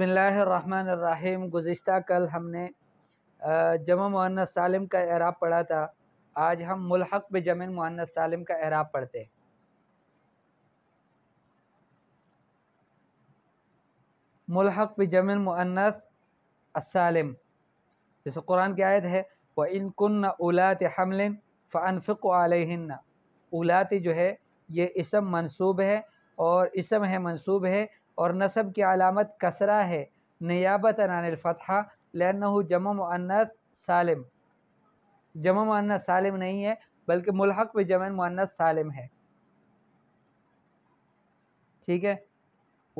बसमीम गुज्त कल हमने जमा मुन्नत सालम का एराब पढ़ा था आज हम मुलहक ब जमन मुन्नत सालम का एराब पढ़ते हैं मुलहक ब जमन मुन्नत असालम जैसे कुरान की आयत है व इनकन उलात हमलिन फ़नफ़िक आलहन्ना उलात जो है ये इसम मनसूब है और इसम है मनसूब है और नसब की अलामत कसरा है नयाबत अनफ़ा लनह जम मनस सालिम जम सालिम नहीं है बल्कि मुलहक में जमन मनस सालिम है ठीक है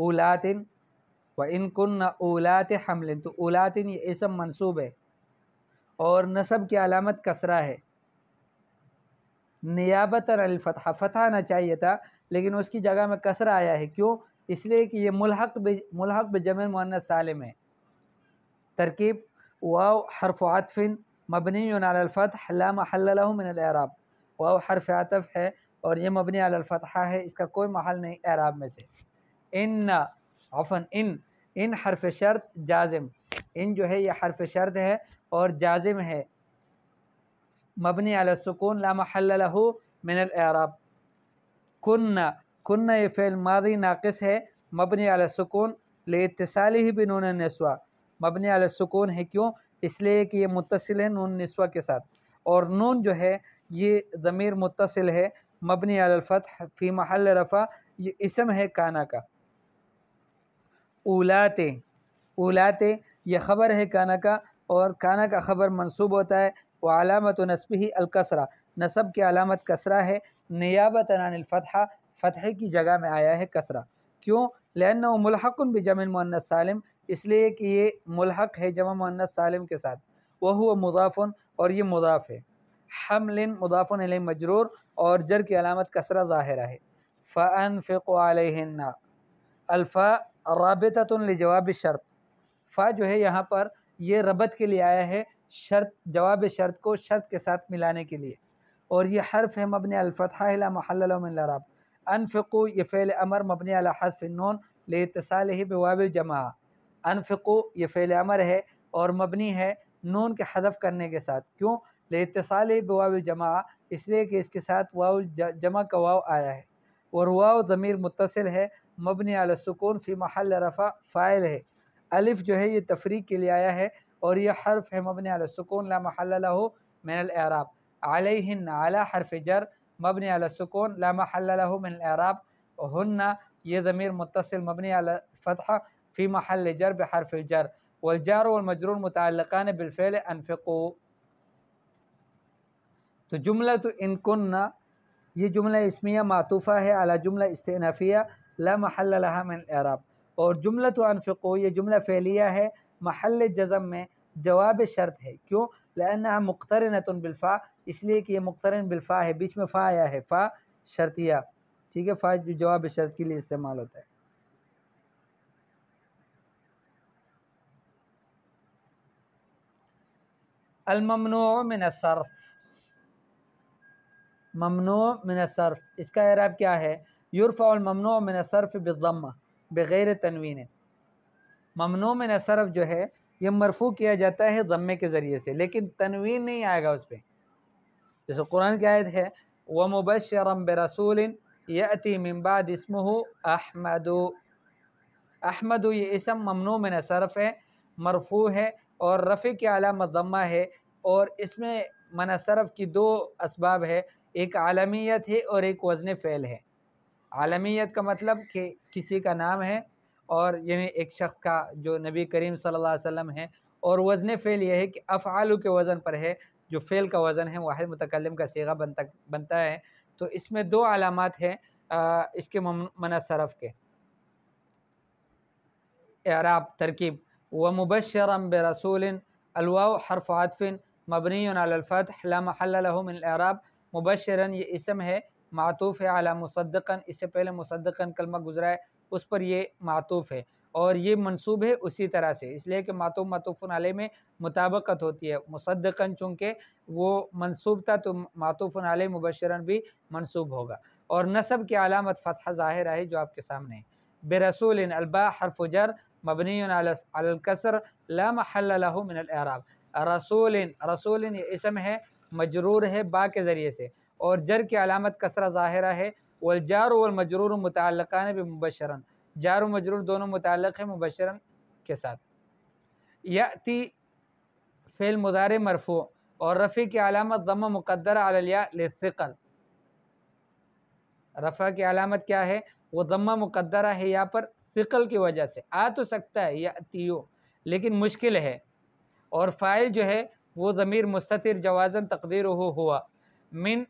ओलातिन व इनकुन ओलात हमलिन तो ओलातिन ये इसम मनसूब है और नसब की अलामत कसरा है नियाबत अलफ़ा फ़तह ना चाहिए था लेकिन उसकी जगह में कसरा आया है क्यों इसलिए कि ये मुलहक मुलहक बजम मुन्नत सालिम है तरकीब वाव हरफ आतफ़िन मबनी अलफ़त लामहल्लाब वाव हरफ आतफ़ है और ये मबनी अलफ़ा है इसका कोई महल नहीं एराब में से इन अफन इन इन हरफ शर्त जाजम इन जो है ये हरफ शर्त है और जाजिम है मबनी अलसकून लामहल्लाहू मिनल एराब कन्ना कुन ये फैल मादी नाकस है मबनी अल सुकून इतसाल ही भी नून नस्वा मबनी अल सुकून है क्यों इसलिए कि ये मुतसिल है नून नस्वा के साथ और नून जो है ये ज़मीर मुतसिल है मबनी अलफ़त फ़ी महल रफ़ा ये इसम है काना का उलाते उलाते ये ख़बर है काना का और काना का ख़बर मनसूब होता है वह अलामत नस्ब ही अलकसरा नसब की अलामत कसरा है नियाबत अनिलफ़ा फ़तह की जगह में आया है कसरा क्यों लैन मुलहक़न भी जमिन मन सालिम इसलिए कि ये मुलहक है जमा मुन्नत सालिम के साथ वह हुआ मुदाफ़न और ये मुदाफ़ है हम लिन मुदाफ़न मजरूर और जर की अलामत कसरा ज़ाहिर है फ़न फ़िक्ना अल्फ़ा रबतन जवाब शर्त फ़ा जो है यहाँ पर ये रबत के लिए आया है शर्त जवाब शर्त को शर्त के साथ मिलाने के लिए और ये हर्फ है मबन अलफ़ा महल अनफ़ु ये फ़ैल अमर मबन अला हसफ़ नून लेतसाल ही बवाब जमा अनफ़ो ये फ़ैल अमर है और मबनी है नून के हदफ करने के साथ क्यों लसाल बवाब जमा इसलिए कि इसके साथ वाव जमा का वाव आया है और वाव ज़मीर मुतसर है मबनी अलसकून फ़ी महल रफ़ा फ़ाइल है अलिफ़ जो है ये तफरी के लिए आया है और यह हर्फ है मबन अलसकून ला महल लहो मिनल आराब आलिन आला हरफ जर مبني على السكون لا محل له من الإعراب هن ي ضمير متصل مبني على الفتحة في محل جر بحرف الجر والجار والمجرور متعلقان بالفعل أنفقوا تو جملة إن كنا هي جملة اسمیہ معطوفہ هي على جملة استئنافية لا محل لها من الإعراب اور جملة انفقو یہ جملہ فعلیہ ہے محل جزم میں جواب شرط ہے کیوں؟ لأنها مقترنة بالفاء इसलिए कि ये मुख्तरन बिलफ़ा है बीच में फ़ा आया है फ़ा शर्तिया ठीक है फ़ा जवाब शर्त के लिए इस्तेमाल होता है अलममनो मिनसरफ़ ममनो इसका एराब क्या है ममनो मिनसरफ़ बदम बग़ैर तनवीन ममनो जो है ये मरफू किया जाता है ज़म्मे के ज़रिए से लेकिन तनवीन नहीं आएगा उस पर जैसे कुरान की आयत है व मुबशरम बरसूल यति मम्बाद इसमह अहमद अहमद ये इसम ममनू में सरफ़ है मरफू है और रफ़ी के अला दम्मा है और इसमें मनसरफ़ की दो इसबाब है एक आलमियत है और एक वज़न फ़ैल है आलमियत का मतलब कि किसी का नाम है और यानी एक शख्स का जो नबी करीम सल्लल्लाहु अलैहि वसल्लम है और वज़न फ़ैल यह है कि अफ आलू के वज़न पर है जो फ़ेल का वज़न है वाहिद मतकलम का सीगा बनता बनता है तो इसमें दो अलामत हैं इसके मनसरफ़ के अराब तरकीब व मुबशर रसूल अलवा हरफ आतफ़िन मबनी अलफ़त मुबशरन ये इसम है मातूफ़ है अला मुसद्दकन इससे पहले मुसद्दकन कलमा गुजरा है उस पर ये मातूफ़ है और ये मनसूब है उसी तरह से इसलिए कि मातो मतुफ़न आल में मुताबकत होती है मुसद्दकन चूँकि वो मनसूब था तो मातुफ़न आल मुबशरन भी मनसूब होगा और नसब की अलामत फ़तः ज़ाहिर है जो आपके सामने बेरसूल इन अलबा हरफुजर मबनी अलकसर लमहलमिनराब रसूल रसूल ये इसम है मजरूर है बा के ज़रिए से और जर की अलामत कसरा ज़ाहिर है वलजार वलमजरूर मुतलक़ान मुबशरन जार व मजरूर दोनों मुतल है मुबशरन के साथ ती फ़ेल मुदार मरफो और रफ़ी की अलामत गम मुकदर आलियाल रफ़ा की अलामत क्या है वो गम मुकदरा है यहाँ पर सिकल की वजह से आ तो सकता है या तीयो लेकिन मुश्किल है और फ़ाइल जो है वो ज़मीर मुस्तिर जवाज़न तकदीर हो हुआ मिन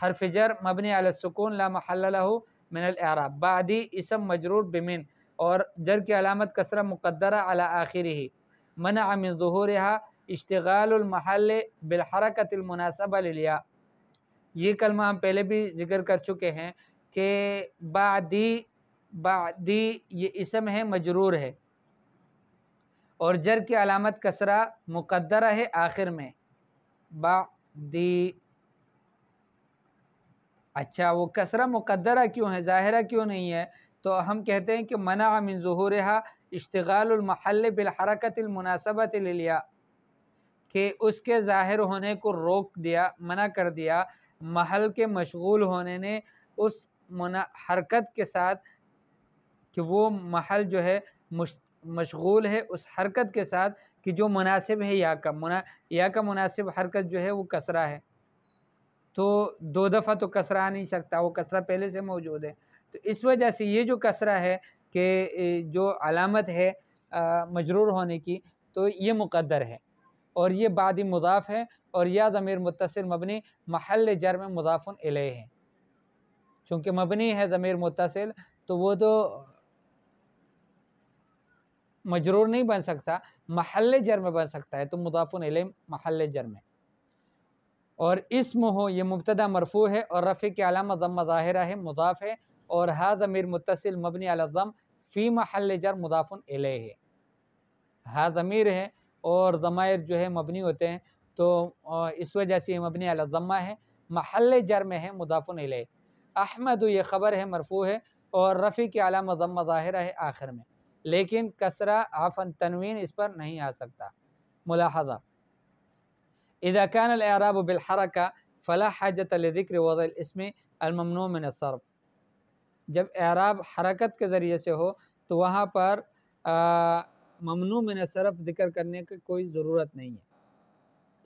हरफजर मबनी अलसकून ला महल मिनल आराब बादी इसम मजरूर बिमिन और जर की अलामत कसरा मुकदर अला आखिर ही मन आमिन अमिन रहा इश्तगालमहल बिलहरकतमनासब लिया ये कलमा हम पहले भी जिक्र कर चुके हैं कि बादी बादी ये इसम है मजरूर है और जर की अलामत कसरा मुकदर है आखिर में बा दी अच्छा वो कसरा मुकदरा क्यों है ज़ाहरा क्यों नहीं है तो हम कहते हैं कि मना मिन ज़हूरहा इश्तगालमहल बिलहरकतमनासबत लिया कि उसके ज़ाहिर होने को रोक दिया मना कर दिया महल के मशगूल होने ने उस मुना हरकत के साथ कि वो महल जो है मशगूल है उस हरकत के साथ कि जो मुनासिब है या का मुना या का मुनासिब हरकत जो है वो कसरा है तो दो दफ़ा तो कसरा आ नहीं सकता वो कसरा पहले से मौजूद है तो इस वजह से ये जो कसरा है कि जो अलामत है मजरूर होने की तो ये मुकद्दर है और ये बाद मुदाफ़ है और यह ज़मीर मुतसर मबनी महल जर में मुदाफ़न इले है चूँकि मबनी है ज़मीर मुतसिल तो वो तो मजरूर नहीं बन सकता महल जर में बन सकता है तो मुदाफ़ुन इले महल जर में और इसम हो ये मुबतदा मरफू है और रफ़ी के अलामा ज़म ज़ाहिरा है मुदाफ़ है और हा ज़मीर मुतसिल मबनी अलम फ़ी महल जर मुदाफ़न एले है हा ज़मीर है और ज़मायर जो है मबनी होते हैं तो इस वजह से ये मबनी अलजमा है महल जर में है मुदाफ़न एले अहमद ये ख़बर है मरफू है और रफ़ी के अलाम ज़म ज़ाहिरा है आखिर में लेकिन कसरा आफन तनवीन इस पर नहीं आ सकता मुलाहजा इदा कान अरब बिलहरक फ़ला हजत ज़िक्र वज़ल इसमें अलममनो में नसरफ़ जब एराब हरकत के ज़रिए से हो तो वहाँ पर ममनू में नसरफ़ ज़िक्र करने की कोई ज़रूरत नहीं है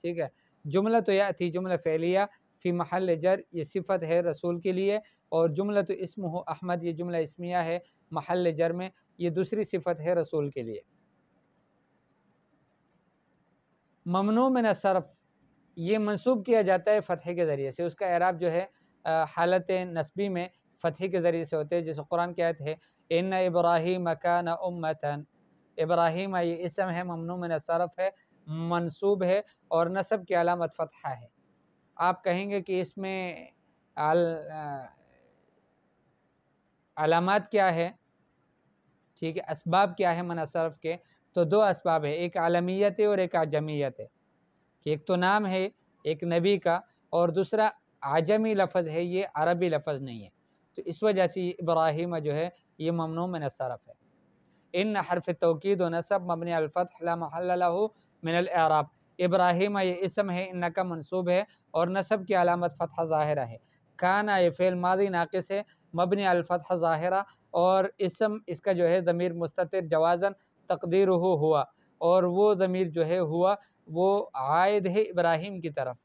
ठीक है जुमला तो या थी जुमला फैलिया फ़ी महल जर ये सिफत है रसूल के लिए और जुमला तो इसम हो अहमद ये जुमला इसमिया है महल जर में ये दूसरी सिफत है रसूल के लिए ममनू में सरफ़ ये मंसूब किया जाता है फ़तह के ज़रिए से उसका एराब जो है हालत नस्बी में फ़तह के ज़रिए से होते हैं जैसे कुरान की आयत है इन इब्राहिम न उम्मतन इब्राहिम ये इसम है ममनू में सरफ़ है मनसूब है और नसब की अलामत फ़तह है आप कहेंगे कि इसमें अलामत क्या है ठीक है इसबाब क्या है मनसरफ़ के तो दो इसबाब है एक आलमीत है और एक आजमियत है कि एक तो नाम है एक नबी का और दूसरा आजमी लफज है ये अरबी लफज नहीं है तो इस वजह से इब्राहिम जो है ये ममनू में नसरफ़ है इन हरफ तोकीद व नसब मबन मिन मिनराब इब्राहिम ये इसम है इन का मनसूब है और नसब की अलामत फ़तह ज़ाहरा है काना ये फ़ेल माजी नाक़ है मबन अलफ़तह ज़ाहरा और इसम इसका जो है ज़मीर मुस्तर जवाज़न तकदीर हुआ और वो ज़मीर जो है हुआ वो आयद है इब्राहिम की तरफ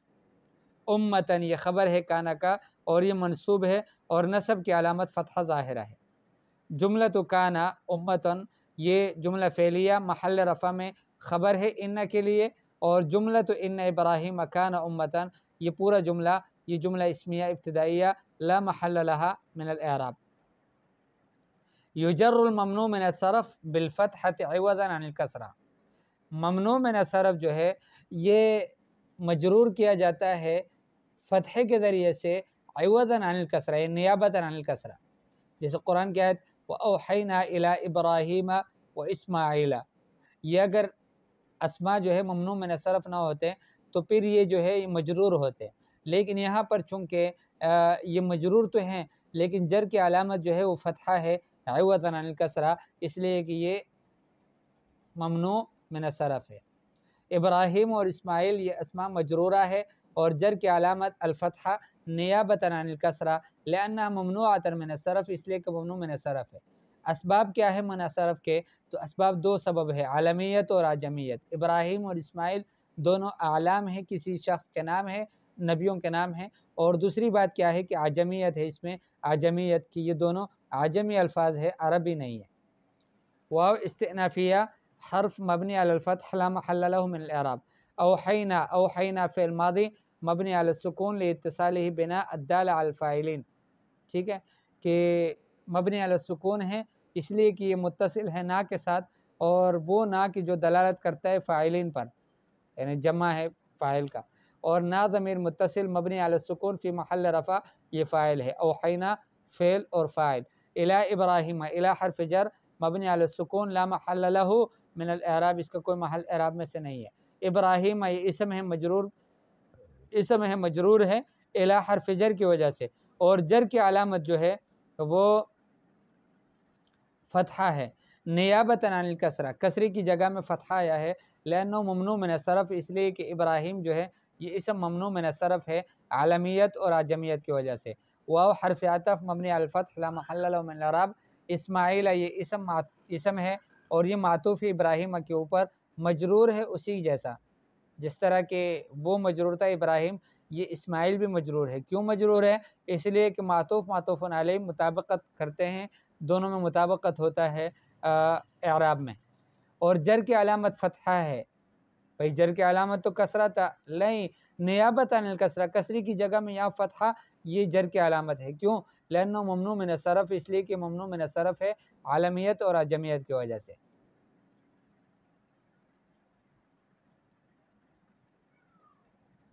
उम्मतन ये ख़बर है काना का और ये मनसूब है और नसब की अलामत फ़तह ज़ाहिर है जुमला तो काना उम्मतन ये जुमला फैलिया महल रफ़ा में ख़बर है इन्ना के लिए और जुमला तो इन इब्राहिम काना उम्मतन ये पूरा जुमला ये जुमला इसमिया इब्तदाइया ला महल लहा मिनराब युजरममनू मिन सरफ़ बिलफ़त हत अनिल कसरा ममनो में सरफ़ जो है ये मजरूर किया जाता है फ़तह के ज़रिए से अवज़न अनिलकसरा या नियाबत अनिलकसरा जैसे कुरान की आयत व ओहना अला इब्राहिम व इसमाइला ये अगर असमा जो है ममनू में सरफ़ ना होते तो फिर ये जो है मजरूर होते लेकिन यहाँ पर चूँकि ये मजरूर तो हैं लेकिन जर की अलामत जो है वो फ़तह है अवज़न अनिलकसरा इसलिए कि ये ममनू सरफ है इब्राहिम और इस्माइल ये असमा मजरूरा है और जर की अलामत अलफ़ा नियाबत लाना ममनू आतर सरफ़ इसलिए कि ममनू सरफ है इसबाब क्या है सरफ़ के तो इसबाब दो सबब है आलमियत और आजमियत इब्राहिम और इस्माइल दोनों आलाम है किसी शख्स के नाम है नबियों के नाम है और दूसरी बात क्या है कि आजमियत है इसमें आजमियत की ये दोनों आजमी अल्फाज है अरबी नहीं है वाह इस्तनाफिया हर्फ मबनी अलफ़तलामहराब अवहैना अवहैना फ़िल मादी मबनी अलसकून लतसाल ही बिना अद्दाल अलफ़ाइलिन ठीक है कि मबनी सुकून है इसलिए कि ये मुतसिल है ना के साथ और वो ना कि जो दलालत करता है फ़ाइलिन पर यानी जमा है फ़ाइल का और ना ज़मीर मुतसिल मबनी अलसकून फ़ी महल रफ़ा ये फ़ाइल है ओहैना फ़ेल और फ़ाइल अला इब्राहिम अला हरफ जर मबनी अलसकून ला महल मिनल एराब इसका कोई महल एराब में से नहीं है इब्राहिम इसम है मजरूर इसम है मजरूर है एला हरफ जर की वजह से और जर की अलामत जो है वो फतहा है नियाबत अनिल कसरा कसरी की जगह में फतहा आया है लैनो ममनू में सरफ़ इसलिए कि इब्राहिम जो है ये इसम ममनू में सरफ़ है आलमियत और आजमियत की वजह से वाह हरफ आतफ़ मबन अलफ़त लामराब इसमाइल ये इसम इसम है और ये मातूफ़ इब्राहिम के ऊपर मजरूर है उसी जैसा जिस तरह के वो मजरूर था इब्राहिम ये इस्माइल भी मजरूर है क्यों मजरूर है इसलिए कि मातूफ़ मातूफ़ आलही मुताबकत करते हैं दोनों में मुताबकत होता है आराब में और जर की अलामत फ़तहा है भाई जर की अलामत तो कसरा था नहीं नयाबत कसरा कसरी की जगह में यहाँ फतहा ये जर के अलामत है क्यों लर्न ममनू में नसरफ इसलिए कि ममनू में नसरफ है आलमियत और आजमियत की वजह से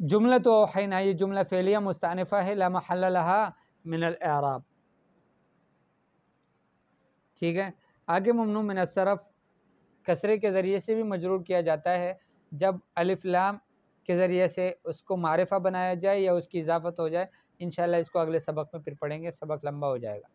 जुमला तो ना ये जुमला फेलिया मुस्तानफ़ा है लामहा आराब ठीक है आगे ममनू मिनसरफ़ कसरे के ज़रिए से भी मजरूर किया जाता है जब लाम के ज़रिए से उसको मारफा बनाया जाए या उसकी इजाफत हो जाए इन इसको अगले सबक में फिर पढ़ेंगे सबक लंबा हो जाएगा